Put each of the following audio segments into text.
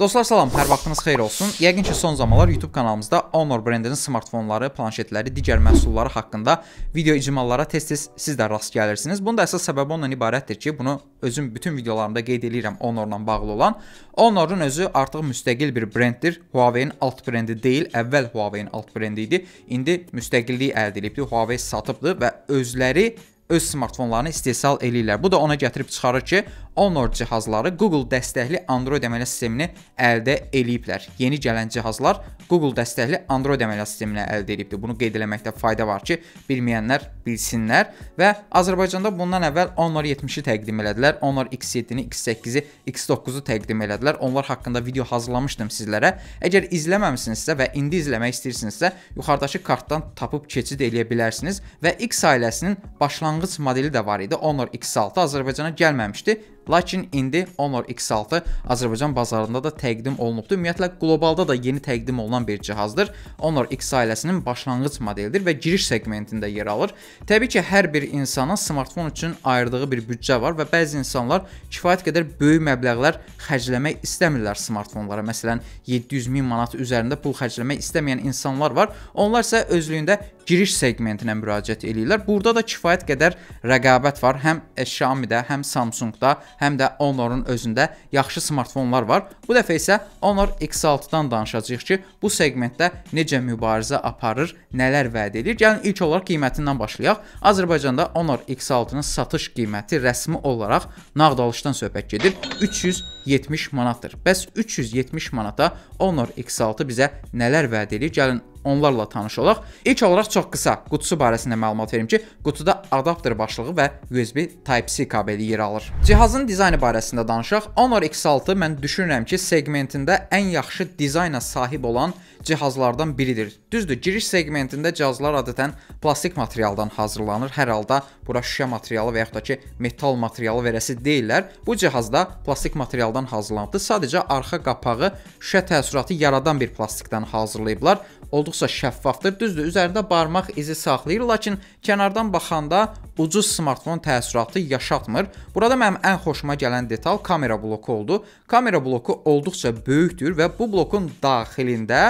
Dostlar salam, hər vaxtınız xeyir olsun. Yəqin ki, son zamanlar YouTube kanalımızda Honor brendinin smartfonları, planşetləri, digər məhsulları haqqında video icmallara tez-tez siz də rast gəlirsiniz. Bunun da əsas səbəbi ondan ibarətdir ki, bunu özüm bütün videolarımda qeyd eləyirəm Honorla bağlı olan. Honorun özü artıq müstəqil bir brenddir. Huawei-in alt brendi deyil, əvvəl Huawei-in alt brendi idi. İndi müstəqillik əldə edibdi. Huawei satıbdı və özləri öz smartfonlarını istehsal eləyirlər. Bu da ona gətirib çıxarır ki, Honor cihazları Google dəstəkli Android əməliyyat sistemini əldə eləyiblər. Yeni gələn cihazlar Google dəstəkli Android əməliyyat sistemini əldə eləyibdi. Bunu qeyd eləməkdə fayda var ki, bilməyənlər bilsinlər və Azərbaycanda bundan əvvəl Honor 70-i təqdim elədilər, Honor X7-ni, X8-i, X9-u təqdim elədilər. Onlar haqqında video hazırlamışdım sizlərə. Əgər izləməmisinizsə və indi izləmək istəyirsinizsə, yuxarıdakı kartdan tapıb keçid eləyə bilərsiniz və X ailəsinin başlanğıc modeli də var idi. Honor X6 Azərbaycana gəlməmişdi Lakin indi Honor X6 Azərbaycan bazarında da təqdim olunubdur. Ümumiyyətlə qlobalda da yeni təqdim olunan bir cihazdır. Honor X ailəsinin başlanğıc modelidir və giriş segmentində yer alır. Təbii ki, hər bir insanın smartfon üçün ayırdığı bir büdcə var və bəzi insanlar kifayət qədər böyük məbləğlər xərcləmək istəmirlər smartfonlara. Məsələn, 700 min manat üzərində pul xərcləmək istəməyən insanlar var. Onlar isə özlüyündə giriş segmentinə müraciət eləyirlər. Burada da kifayət qədər rəqabət var. Həm Xiaomi-də, həm Samsung-da həm də onların özündə yaxşı smartfonlar var. Bu dəfə isə Honor X6-dan danışacağıq ki, bu segmentdə necə mübarizə aparır, nələr vəd edir. Gəlin ilk olaraq qiymətindən başlayaq. Azərbaycanda Honor X6-nın satış qiyməti rəsmi olaraq nağd alışdan söhbət gedir. 370 manatdır. Bəs 370 manata Honor X6 bizə nələr vəd edir? Gəlin onlarla tanış olaq. İlk olaraq çox qısa qutusu barəsində məlumat verim ki, qutuda adapter başlığı və USB Type-C kabeli yer alır. Cihazın dizaynı barəsində danışaq. Honor X6 mən düşünürəm ki, segmentində ən yaxşı dizayna sahib olan cihazlardan biridir. Düzdür, giriş segmentində cihazlar adətən plastik materialdan hazırlanır. Hər halda bura şüşə materialı və yaxud da ki, metal materialı verəsi deyillər. Bu cihazda plastik materialdan hazırlanıbdı. Sadəcə arxa qapağı şüşə təəssüratı yaradan bir plastikdən hazırlayıblar. Olduqca şəffafdır. Düzdür, üzərində barmaq izi saxlayır, lakin kənardan baxanda ucuz smartfon təəssüratı yaşatmır. Burada mənim ən xoşuma gələn detal kamera bloku oldu. Kamera bloku olduqca böyükdür və bu blokun daxilində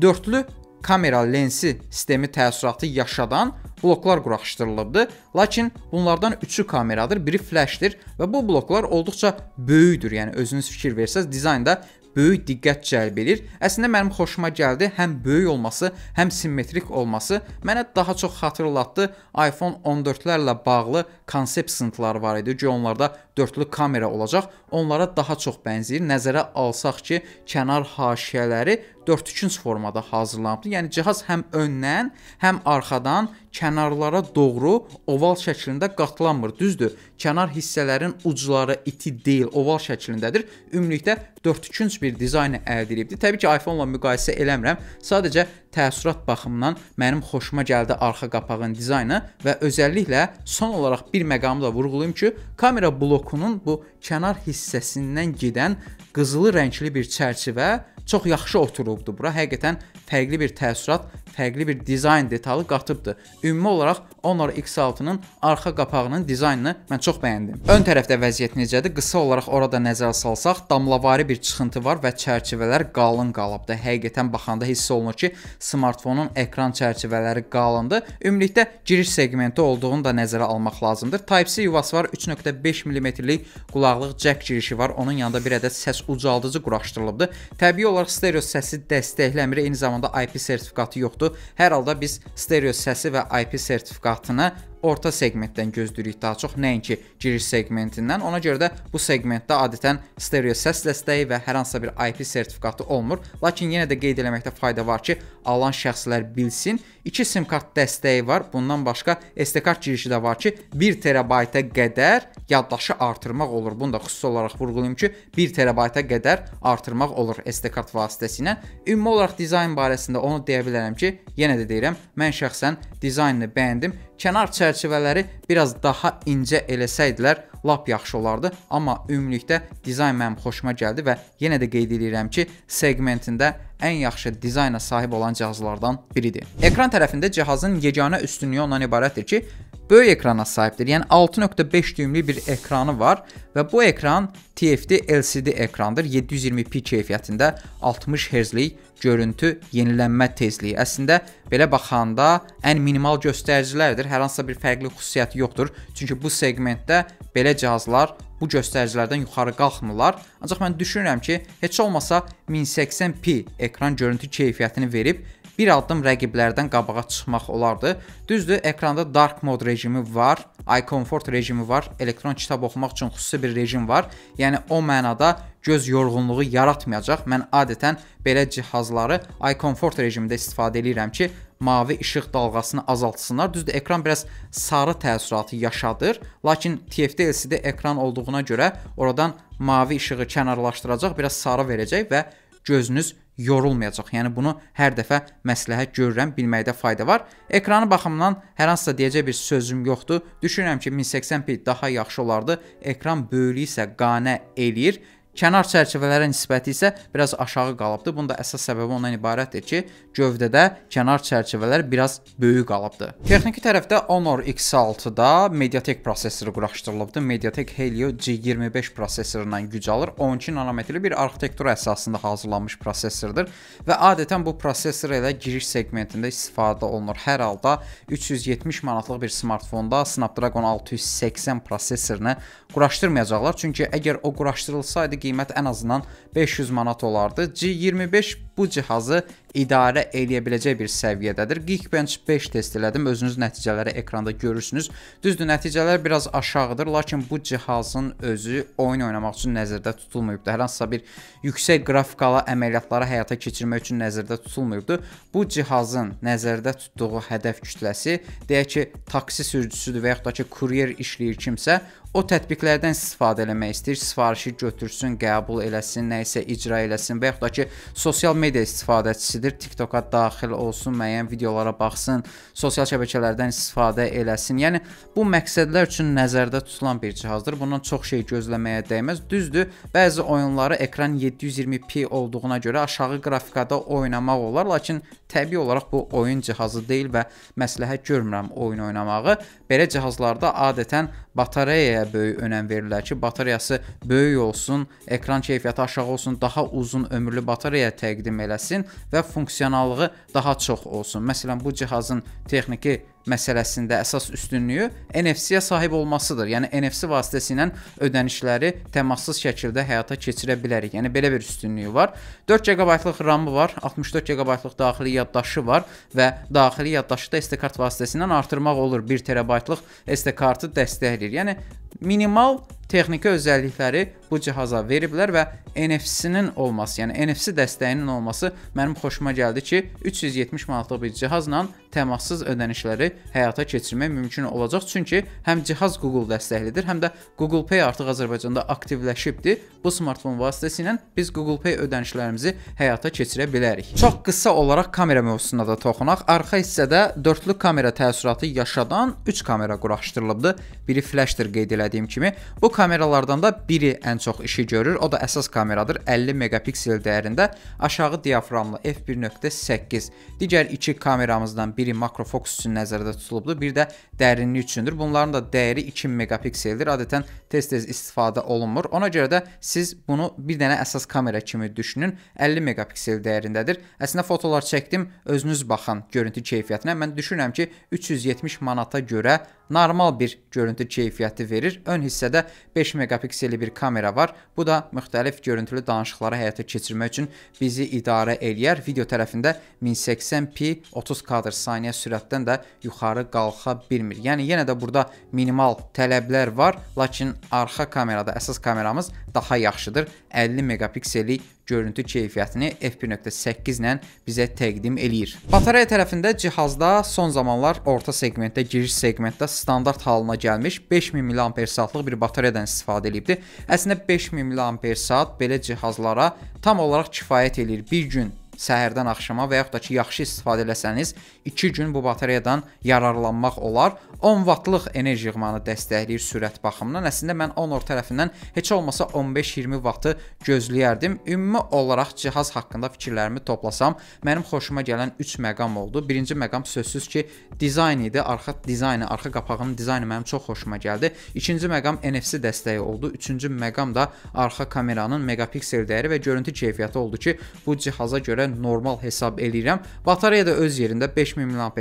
dördlü kamera lensi sistemi təəssüratı yaşadan bloklar quraşdırılıbdır. Lakin bunlardan üçü kameradır, biri flashdir və bu bloklar olduqca böyükdür. Yəni özünüz fikir versəz, dizaynda böyük diqqət cəlb edir. Əslində mənim xoşuma gəldi həm böyük olması, həm simmetrik olması. Mənə daha çox xatırlatdı iPhone 14-lərlə bağlı konsept sıntıları var idi ki, onlarda dördlü kamera olacaq. Onlara daha çox bənzəyir. Nəzərə alsaq ki, kənar haşiyələri 4-3-cü formada hazırlanıbdır. Yəni cihaz həm öndən, həm arxadan kənarlara doğru oval şəklində qatlanmır. Düzdür? Kənar hissələrin ucları iti deyil, oval şəklindədir. Ümumilikdə 4-3-cü bir dizayn əldə edilibdir. Təbii ki, iPhone-la müqayisə eləmirəm. Sadəcə təəssürat baxımından mənim xoşuma gəldi arxa qapağın dizaynı və özəlliklə son olaraq bir məqamı da vurğulayım ki, kamera blokunun bu kənar hissəsindən gedən qızılı rəngli bir çərçivə çox yaxşı oturubdu bura. Həqiqətən fərqli bir təəssürat, fərqli bir dizayn detalı qatıbdı. Ümumi olaraq Honor X6-nın arxa qapağının dizaynını mən çox bəyəndim. Ön tərəfdə vəziyyət necədir? Qısa olaraq orada nəzər salsaq, damlavari bir çıxıntı var və çərçivələr qalın qalıbdır. Həqiqətən baxanda hiss olunur ki, smartfonun ekran çərçivələri qalındır. Ümumilikdə giriş segmenti olduğunu da nəzərə almaq lazımdır. Type-C yuvası var, 3.5 mm-lik qulaqlıq jack girişi var. Onun yanında bir ədəd səs ucaldıcı quraşdırılıbdır. Təbii olaraq stereo səsi dəstəkləmir, eyni zamanda IP sertifikatı yoxdur. Hər halda biz stereo səsi və IP sertifikatı aparatını orta segmentdən gözləyirik daha çox, nəinki giriş segmentindən. Ona görə də bu segmentdə adətən stereo səs dəstəyi və hər hansısa bir IP sertifikatı olmur. Lakin yenə də qeyd eləməkdə fayda var ki, alan şəxslər bilsin, 2 sim kart dəstəyi var. Bundan başqa SD kart girişi də var ki, 1 terabayta qədər yaddaşı artırmaq olur. Bunu da xüsusi olaraq vurğulayım ki, 1 terabayta qədər artırmaq olur SD kart vasitəsilə. Ümumi olaraq dizayn barəsində onu deyə bilərəm ki, yenə də deyirəm, mən şəxsən dizaynını bəyəndim kənar çərçivələri biraz daha incə eləsəydilər lap yaxşı olardı, amma ümumilikdə dizayn mənim xoşuma gəldi və yenə də qeyd edirəm ki, segmentində ən yaxşı dizayna sahib olan cihazlardan biridir. Ekran tərəfində cihazın yeganə üstünlüyü ondan ibarətdir ki, böyük ekrana sahibdir. Yəni 6.5 düyümlü bir ekranı var və bu ekran TFT LCD ekrandır. 720p keyfiyyətində 60 Hz-lik görüntü yenilənmə tezliyi. Əslində belə baxanda ən minimal göstəricilərdir. Hər hansısa bir fərqli xüsusiyyəti yoxdur. Çünki bu segmentdə belə cihazlar bu göstəricilərdən yuxarı qalxmırlar. Ancaq mən düşünürəm ki, heç olmasa 1080p ekran görüntü keyfiyyətini verib bir addım rəqiblərdən qabağa çıxmaq olardı. Düzdür, ekranda dark mode rejimi var, eye comfort rejimi var, elektron kitab oxumaq üçün xüsusi bir rejim var. Yəni o mənada göz yorğunluğu yaratmayacaq. Mən adətən belə cihazları eye comfort rejimində istifadə edirəm ki, mavi işıq dalğasını azaltsınlar. Düzdür, ekran biraz sarı təəssüratı yaşadır, lakin TFT LCD ekran olduğuna görə oradan mavi işığı kənarlaşdıracaq, biraz sarı verəcək və gözünüz yorulmayacaq. Yəni bunu hər dəfə məsləhət görürəm, bilməkdə fayda var. Ekranı baxımından hər hansısa deyəcək bir sözüm yoxdur. Düşünürəm ki, 1080p daha yaxşı olardı. Ekran böyüklüyü isə qane eləyir. Kənar çərçivələrə nisbəti isə biraz aşağı qalıbdı. Bunun da əsas səbəbi ondan ibarətdir ki, gövdədə kənar çərçivələr biraz böyük qalıbdı. Texniki tərəfdə Honor X6-da MediaTek prosesoru quraşdırılıbdı. MediaTek Helio G25 prosesorundan güc alır. 12 nanometrli bir arxitektura əsasında hazırlanmış prosesordur və adətən bu prosesor ilə giriş segmentində istifadə olunur. Hər halda 370 manatlıq bir smartfonda Snapdragon 680 prosesorunu quraşdırmayacaqlar. Çünki əgər o quraşdırılsaydı qiymət ən azından 500 manat olardı. G25 bu cihazı idarə eləyə biləcək bir səviyyədədir. Geekbench 5 test elədim. Özünüz nəticələri ekranda görürsünüz. Düzdür, nəticələr biraz aşağıdır, lakin bu cihazın özü oyun oynamaq üçün nəzərdə tutulmayıbdı. Hər hansısa bir yüksək qrafikalı əməliyyatları həyata keçirmək üçün nəzərdə tutulmayıbdı. Bu cihazın nəzərdə tutduğu hədəf kütləsi, deyək ki, taksi sürücüsüdür və yaxud da ki, kuryer işləyir kimsə, o tətbiqlərdən istifadə eləmək istəyir, sifarişi götürsün, qəbul eləsin, nə isə icra eləsin və yaxud da ki, sosial media istifadəçisidir. TikToka daxil olsun, müəyyən videolara baxsın, sosial şəbəkələrdən istifadə eləsin. Yəni bu məqsədlər üçün nəzərdə tutulan bir cihazdır. Bundan çox şey gözləməyə dəyməz. Düzdür, bəzi oyunları ekran 720p olduğuna görə aşağı qrafikada oynamaq olar, lakin təbii olaraq bu oyun cihazı deyil və məsləhət görmürəm oyun oynamağı. Belə cihazlarda adətən batareyaya böyük önəm verirlər ki, batareyası böyük olsun, ekran keyfiyyəti aşağı olsun, daha uzun ömürlü batareya təqdim təqdim eləsin və funksionallığı daha çox olsun. Məsələn, bu cihazın texniki məsələsində əsas üstünlüyü NFC-yə sahib olmasıdır. Yəni NFC vasitəsilə ödənişləri temassız şəkildə həyata keçirə bilərik. Yəni belə bir üstünlüyü var. 4 GB-lıq RAM-ı var, 64 GB-lıq daxili yaddaşı var və daxili yaddaşı da SD kart vasitəsilə artırmaq olur. 1 TB-lıq SD kartı dəstəkləyir. Yəni minimal texniki özəllikləri bu cihaza veriblər və NFC-nin olması, yəni NFC dəstəyinin olması mənim xoşuma gəldi ki, 370 manatlıq bir cihazla temassız ödənişləri həyata keçirmək mümkün olacaq. Çünki həm cihaz Google dəstəklidir, həm də Google Pay artıq Azərbaycanda aktivləşibdir. Bu smartfon vasitəsilə biz Google Pay ödənişlərimizi həyata keçirə bilərik. Çox qısa olaraq kamera mövzusuna da toxunaq. Arxa hissədə dördlü kamera təəssüratı yaşadan 3 kamera quraşdırılıbdı. Biri flashdır qeyd elədiyim kimi. Bu kameralardan da biri ən çox işi görür. O da əsas kameradır. 50 megapiksel dəyərində aşağı diaframlı f1.8. Digər iki kameramızdan biri biri makrofokus üçün nəzərdə tutulubdur, bir də dərinlik üçündür. Bunların da dəyəri 2 megapikseldir. Adətən tez-tez istifadə olunmur. Ona görə də siz bunu bir dənə əsas kamera kimi düşünün. 50 megapiksel dəyərindədir. Əslində fotolar çəkdim, özünüz baxın görüntü keyfiyyətinə. Mən düşünürəm ki, 370 manata görə normal bir görüntü keyfiyyəti verir. Ön hissədə 5 megapikseli bir kamera var. Bu da müxtəlif görüntülü danışıqları həyata keçirmək üçün bizi idarə eləyər. Video tərəfində 1080p 30 kadr sayı saniyə sürətdən də yuxarı qalxa bilmir. Yəni yenə də burada minimal tələblər var, lakin arxa kamerada əsas kameramız daha yaxşıdır. 50 megapiksellik görüntü keyfiyyətini f1.8 ilə bizə təqdim eləyir. Batareya tərəfində cihazda son zamanlar orta segmentdə, giriş segmentdə standart halına gəlmiş 5000 mAh-lıq bir batareyadan istifadə edilibdi. Əslində 5000 mAh belə cihazlara tam olaraq kifayət eləyir. Bir gün səhərdən axşama və yaxud da ki, yaxşı istifadə eləsəniz 2 gün bu batareyadan yararlanmaq olar. 10 vatlıq enerji yığmanı dəstəkləyir sürət baxımından. Əslində mən 10 or tərəfindən heç olmasa 15-20 vatı gözləyərdim. Ümumi olaraq cihaz haqqında fikirlərimi toplasam, mənim xoşuma gələn 3 məqam oldu. Birinci məqam sözsüz ki, dizayn idi. Arxa dizaynı, arxa qapağının dizaynı mənim çox xoşuma gəldi. İkinci məqam NFC dəstəyi oldu. Üçüncü məqam da arxa kameranın megapiksel dəyəri və görüntü keyfiyyəti oldu ki, bu cihaza görə mən normal hesab eləyirəm. Batareya da öz yerində 5000 mAh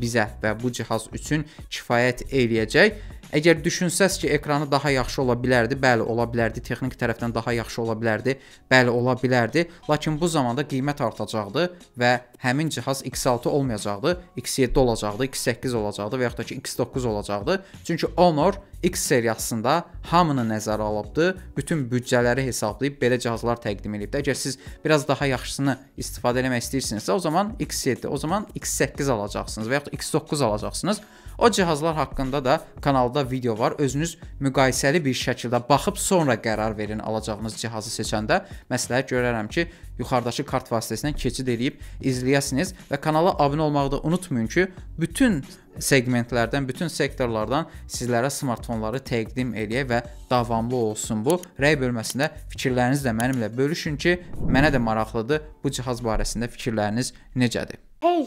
bizə və bu cihaz üçün kifayət eləyəcək. Əgər düşünsəz ki, ekranı daha yaxşı ola bilərdi, bəli, ola bilərdi, texniki tərəfdən daha yaxşı ola bilərdi, bəli, ola bilərdi, lakin bu zamanda qiymət artacaqdı və həmin cihaz X6 olmayacaqdı, X7 olacaqdı, X8 olacaqdı və yaxud da ki, X9 olacaqdı. Çünki Honor X seriyasında hamını nəzərə alıbdı, bütün büdcələri hesablayıb belə cihazlar təqdim edib. Əgər siz biraz daha yaxşısını istifadə etmək istəyirsinizsə, o zaman X7, o zaman X8 alacaqsınız və yaxud X9 alacaqsınız. O cihazlar haqqında da kanalda video var. Özünüz müqayisəli bir şəkildə baxıb sonra qərar verin alacağınız cihazı seçəndə. Məsləhət görərəm ki, yuxarıdakı kart vasitəsilə keçid edib izləyəsiniz və kanala abunə olmağı da unutmayın ki, bütün segmentlərdən, bütün sektorlardan sizlərə smartfonları təqdim eləyə və davamlı olsun bu. Rəy bölməsində fikirlərinizi də mənimlə bölüşün ki, mənə də maraqlıdır bu cihaz barəsində fikirləriniz necədir? Hey,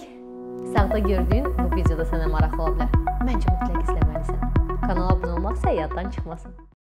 sağda gördüyün bu videoda sənə maraqlı ola bilər. Məncə mütləq izləməlisən. Kanala abunə olmaq isə yaddan çıxmasın.